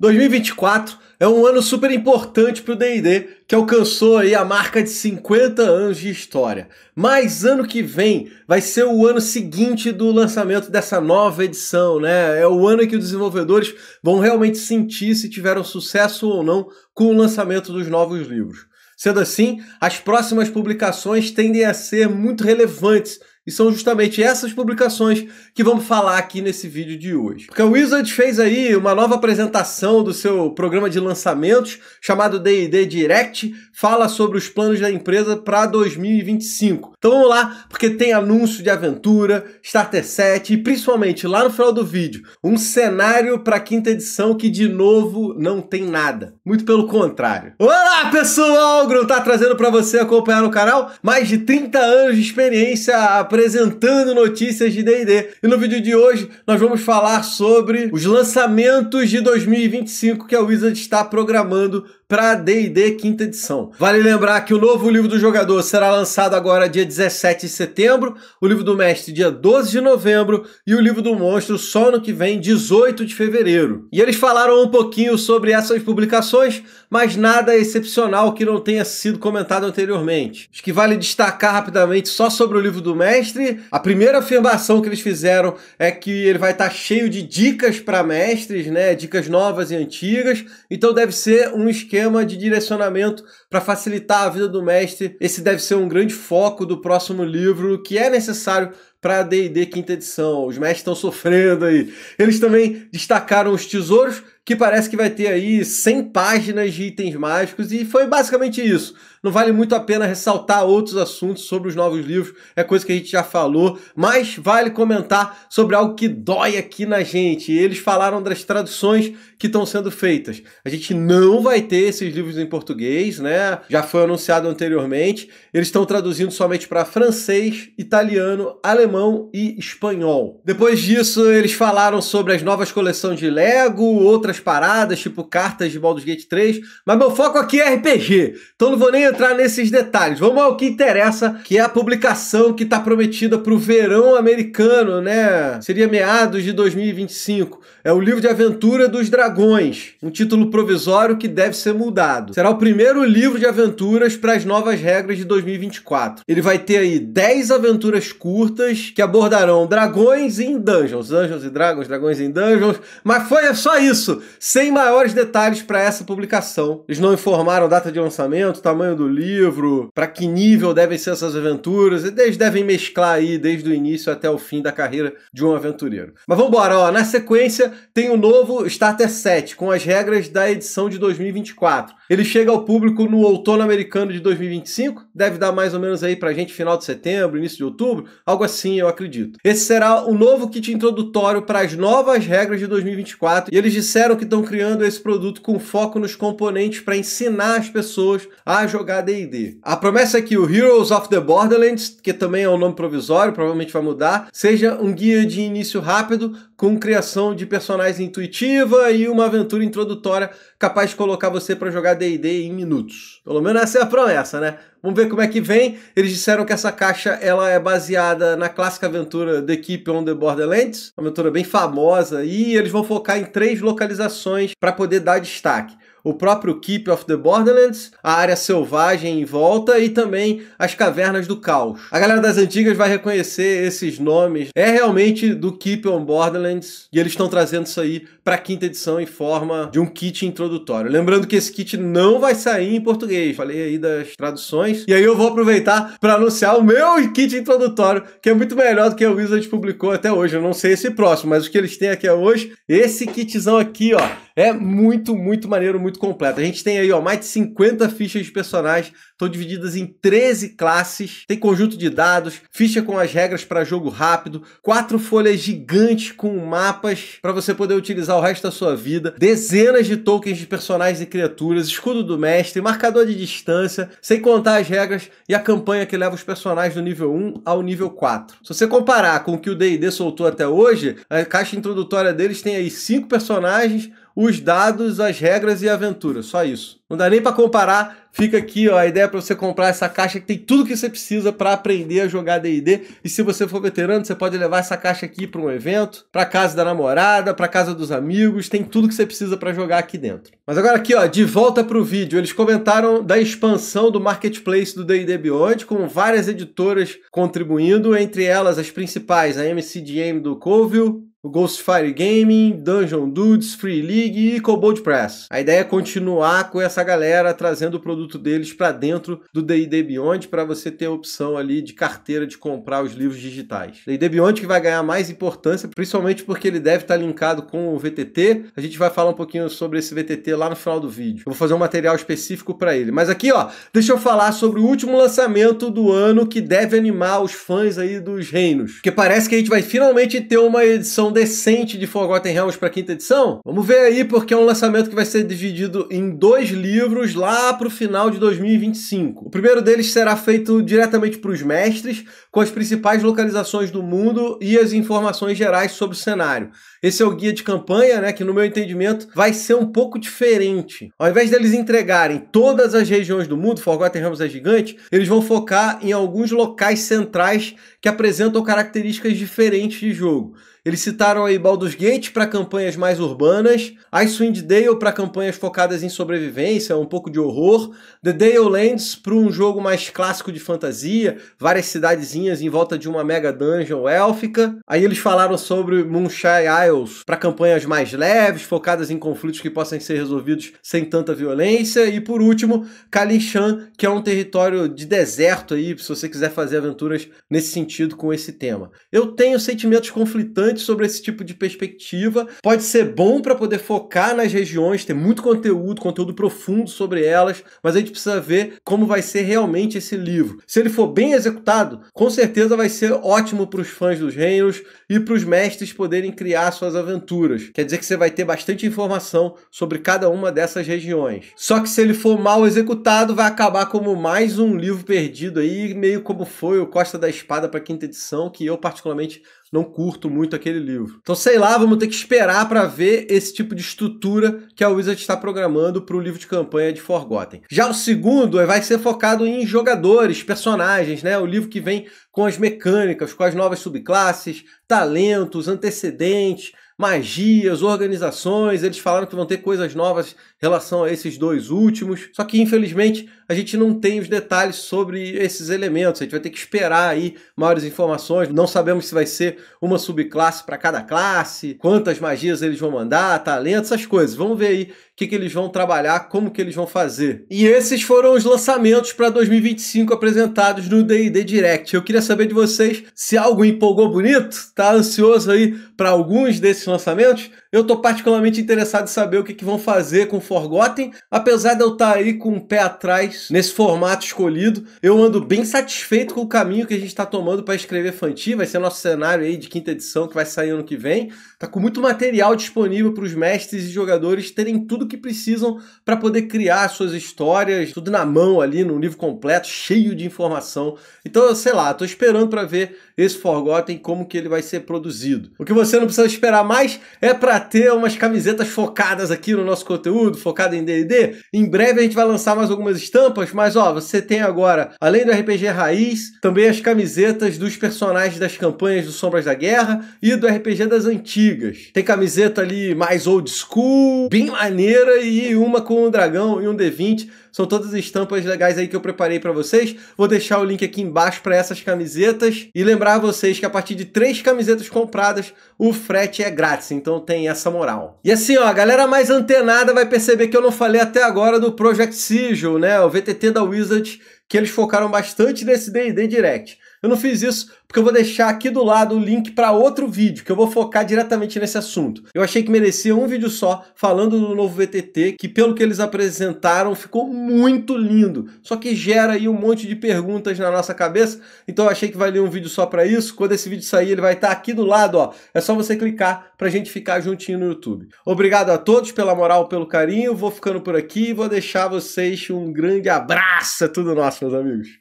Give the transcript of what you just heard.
2024 é um ano super importante para o D&D, que alcançou aí a marca de 50 anos de história. Mas ano que vem vai ser o ano seguinte do lançamento dessa nova edição, né? É o ano que os desenvolvedores vão realmente sentir se tiveram sucesso ou não com o lançamento dos novos livros. Sendo assim, as próximas publicações tendem a ser muito relevantes e são justamente essas publicações que vamos falar aqui nesse vídeo de hoje. Porque a Wizards fez aí uma nova apresentação do seu programa de lançamentos, chamado D&D Direct, fala sobre os planos da empresa para 2025. Então vamos lá, porque tem anúncio de aventura, Starter 7 e principalmente lá no final do vídeo, um cenário para a quinta edição que de novo não tem nada. Muito pelo contrário. Olá pessoal, Gru tá trazendo para você acompanhar no canal mais de 30 anos de experiência apresentando notícias de D&D. E no vídeo de hoje nós vamos falar sobre os lançamentos de 2025 que a Wizard está programando para D&D quinta edição. Vale lembrar que o novo livro do jogador será lançado agora dia 17 de setembro, o livro do mestre dia 12 de novembro e o livro do monstro só no que vem 18 de fevereiro. E eles falaram um pouquinho sobre essas publicações, mas nada excepcional que não tenha sido comentado anteriormente. Acho que vale destacar rapidamente só sobre o livro do mestre. A primeira afirmação que eles fizeram é que ele vai estar tá cheio de dicas para mestres, né? Dicas novas e antigas. Então deve ser um esquema de direcionamento para facilitar a vida do mestre. Esse deve ser um grande foco do próximo livro que é necessário para D&D quinta edição. Os mestres estão sofrendo aí. Eles também destacaram os tesouros, que parece que vai ter aí 100 páginas de itens mágicos e foi basicamente isso. Não vale muito a pena ressaltar outros assuntos sobre os novos livros, é coisa que a gente já falou, mas vale comentar sobre algo que dói aqui na gente. Eles falaram das traduções que estão sendo feitas. A gente não vai ter esses livros em português, né? Já foi anunciado anteriormente. Eles estão traduzindo somente para francês, italiano, alemão alemão e espanhol. Depois disso, eles falaram sobre as novas coleções de Lego, outras paradas, tipo cartas de Baldur's Gate 3, mas meu foco aqui é RPG, então não vou nem entrar nesses detalhes. Vamos ao que interessa, que é a publicação que está prometida para o verão americano, né? Seria meados de 2025. É o livro de aventura dos dragões, um título provisório que deve ser mudado. Será o primeiro livro de aventuras para as novas regras de 2024. Ele vai ter aí 10 aventuras curtas que abordarão dragões em dungeons, anjos e dragons, dragões em dungeons, mas foi só isso, sem maiores detalhes para essa publicação. Eles não informaram data de lançamento, tamanho do livro, para que nível devem ser essas aventuras, e eles devem mesclar aí desde o início até o fim da carreira de um aventureiro. Mas vamos embora, ó, na sequência tem o um novo Starter 7 com as regras da edição de 2024. Ele chega ao público no outono americano de 2025, deve dar mais ou menos aí pra gente final de setembro, início de outubro, algo assim eu acredito. Esse será o novo kit introdutório para as novas regras de 2024 e eles disseram que estão criando esse produto com foco nos componentes para ensinar as pessoas a jogar D&D. A promessa é que o Heroes of the Borderlands, que também é um nome provisório, provavelmente vai mudar, seja um guia de início rápido com criação de personagens intuitiva e uma aventura introdutória capaz de colocar você para jogar D&D em minutos. Pelo menos essa é a promessa, né? Vamos ver como é que vem. Eles disseram que essa caixa ela é baseada na clássica aventura The Keep on the Borderlands, uma aventura bem famosa, e eles vão focar em três localizações para poder dar destaque o próprio Keep of the Borderlands, a área selvagem em volta e também as cavernas do caos. A galera das antigas vai reconhecer esses nomes. É realmente do Keep on Borderlands e eles estão trazendo isso aí para a quinta edição em forma de um kit introdutório. Lembrando que esse kit não vai sair em português. Falei aí das traduções. E aí eu vou aproveitar para anunciar o meu kit introdutório, que é muito melhor do que a Wizard publicou até hoje. Eu não sei esse próximo, mas o que eles têm aqui é hoje, esse kitzão aqui, ó é muito, muito maneiro, muito completo. A gente tem aí, ó, mais de 50 fichas de personagens, estão divididas em 13 classes, tem conjunto de dados, ficha com as regras para jogo rápido, quatro folhas gigantes com mapas para você poder utilizar o resto da sua vida, dezenas de tokens de personagens e criaturas, escudo do mestre, marcador de distância, sem contar as regras e a campanha que leva os personagens do nível 1 ao nível 4. Se você comparar com o que o D&D soltou até hoje, a caixa introdutória deles tem aí cinco personagens, os dados, as regras e a aventura. Só isso. Não dá nem para comparar. Fica aqui ó, a ideia para você comprar essa caixa que tem tudo que você precisa para aprender a jogar D&D. E se você for veterano, você pode levar essa caixa aqui para um evento, para casa da namorada, para casa dos amigos. Tem tudo que você precisa para jogar aqui dentro. Mas agora aqui, ó, de volta para o vídeo. Eles comentaram da expansão do marketplace do D&D Beyond, com várias editoras contribuindo, entre elas as principais, a MCDM do Colville, o Ghostfire Gaming, Dungeon Dudes, Free League e Cobold Press. A ideia é continuar com essa galera trazendo o produto deles para dentro do D&D Beyond para você ter a opção ali de carteira de comprar os livros digitais. D&D Beyond que vai ganhar mais importância, principalmente porque ele deve estar tá linkado com o VTT. A gente vai falar um pouquinho sobre esse VTT lá no final do vídeo. Eu vou fazer um material específico para ele. Mas aqui, ó, deixa eu falar sobre o último lançamento do ano que deve animar os fãs aí dos reinos, porque parece que a gente vai finalmente ter uma edição decente de Forgotten Realms para quinta edição? Vamos ver aí, porque é um lançamento que vai ser dividido em dois livros lá para o final de 2025. O primeiro deles será feito diretamente para os mestres, com as principais localizações do mundo e as informações gerais sobre o cenário. Esse é o guia de campanha, né, que no meu entendimento vai ser um pouco diferente. Ao invés deles entregarem todas as regiões do mundo, Forgotten Realms é gigante, eles vão focar em alguns locais centrais que apresentam características diferentes de jogo. Eles citaram aí Baldur's Gate para campanhas mais urbanas, Icewind Dale para campanhas focadas em sobrevivência, um pouco de horror, The Dale Lands para um jogo mais clássico de fantasia, várias cidadezinhas em volta de uma mega dungeon élfica. Aí eles falaram sobre Moonshine Isles para campanhas mais leves, focadas em conflitos que possam ser resolvidos sem tanta violência. E por último, Kalishan, que é um território de deserto aí, se você quiser fazer aventuras nesse sentido com esse tema. Eu tenho sentimentos conflitantes bastante sobre esse tipo de perspectiva. Pode ser bom para poder focar nas regiões, ter muito conteúdo, conteúdo profundo sobre elas, mas a gente precisa ver como vai ser realmente esse livro. Se ele for bem executado, com certeza vai ser ótimo para os fãs dos reinos e para os mestres poderem criar suas aventuras. Quer dizer que você vai ter bastante informação sobre cada uma dessas regiões. Só que se ele for mal executado, vai acabar como mais um livro perdido aí, meio como foi o Costa da Espada para quinta edição, que eu particularmente não curto muito aquele livro. Então, sei lá, vamos ter que esperar para ver esse tipo de estrutura que a Wizard está programando para o livro de campanha de Forgotten. Já o segundo é, vai ser focado em jogadores, personagens, né? O livro que vem com as mecânicas, com as novas subclasses, talentos, antecedentes, magias, organizações, eles falaram que vão ter coisas novas em relação a esses dois últimos. Só que infelizmente a gente não tem os detalhes sobre esses elementos. A gente vai ter que esperar aí maiores informações. Não sabemos se vai ser uma subclasse para cada classe, quantas magias eles vão mandar, talentos, essas coisas. Vamos ver aí o que, que eles vão trabalhar, como que eles vão fazer. E esses foram os lançamentos para 2025 apresentados no D&D Direct. Eu queria saber de vocês se algo empolgou bonito. Tá ansioso aí para alguns desses lançamentos, eu tô particularmente interessado em saber o que, que vão fazer com Forgotten, apesar de eu estar tá aí com o um pé atrás nesse formato escolhido, eu ando bem satisfeito com o caminho que a gente está tomando para escrever Fanti, vai ser nosso cenário aí de quinta edição que vai sair ano que vem, tá com muito material disponível para os mestres e jogadores terem tudo que precisam para poder criar suas histórias, tudo na mão ali, no livro completo, cheio de informação. Então, sei lá, tô esperando para ver esse Forgotten, como que ele vai ser produzido. O que você não precisa esperar mais é para ter umas camisetas focadas aqui no nosso conteúdo, focado em D&D. Em breve a gente vai lançar mais algumas estampas, mas ó, você tem agora, além do RPG Raiz, também as camisetas dos personagens das campanhas do Sombras da Guerra e do RPG das Antigas. Tem camiseta ali mais old school, bem maneira e uma com um dragão e um D20 são todas estampas legais aí que eu preparei para vocês. Vou deixar o link aqui embaixo para essas camisetas e lembrar lembrar vocês que a partir de três camisetas compradas, o frete é grátis, então tem essa moral. E assim, ó, a galera mais antenada vai perceber que eu não falei até agora do Project Sigil, né? O VTT da Wizards, que eles focaram bastante nesse D&D Direct. Eu não fiz isso porque eu vou deixar aqui do lado o link para outro vídeo que eu vou focar diretamente nesse assunto. Eu achei que merecia um vídeo só falando do novo VTT, que pelo que eles apresentaram ficou muito lindo. Só que gera aí um monte de perguntas na nossa cabeça, então eu achei que valia um vídeo só para isso. Quando esse vídeo sair, ele vai estar tá aqui do lado, ó. É só você clicar para a gente ficar juntinho no YouTube. Obrigado a todos pela moral, pelo carinho. Vou ficando por aqui e vou deixar vocês um grande abraço, é tudo nosso, meus amigos.